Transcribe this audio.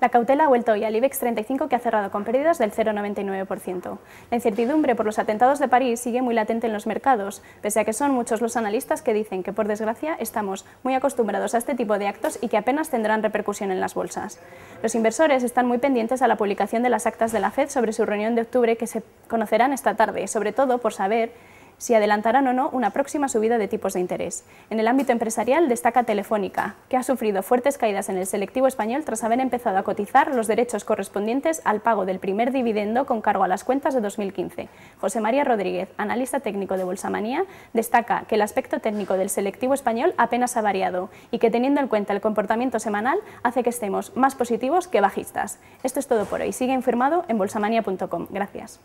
La cautela ha vuelto hoy al IBEX 35 que ha cerrado con pérdidas del 0,99%. La incertidumbre por los atentados de París sigue muy latente en los mercados, pese a que son muchos los analistas que dicen que por desgracia estamos muy acostumbrados a este tipo de actos y que apenas tendrán repercusión en las bolsas. Los inversores están muy pendientes a la publicación de las actas de la Fed sobre su reunión de octubre que se conocerán esta tarde, sobre todo por saber si adelantarán o no una próxima subida de tipos de interés. En el ámbito empresarial destaca Telefónica, que ha sufrido fuertes caídas en el selectivo español tras haber empezado a cotizar los derechos correspondientes al pago del primer dividendo con cargo a las cuentas de 2015. José María Rodríguez, analista técnico de Bolsamanía, destaca que el aspecto técnico del selectivo español apenas ha variado y que teniendo en cuenta el comportamiento semanal hace que estemos más positivos que bajistas. Esto es todo por hoy. Sigue informado en bolsamania.com. Gracias.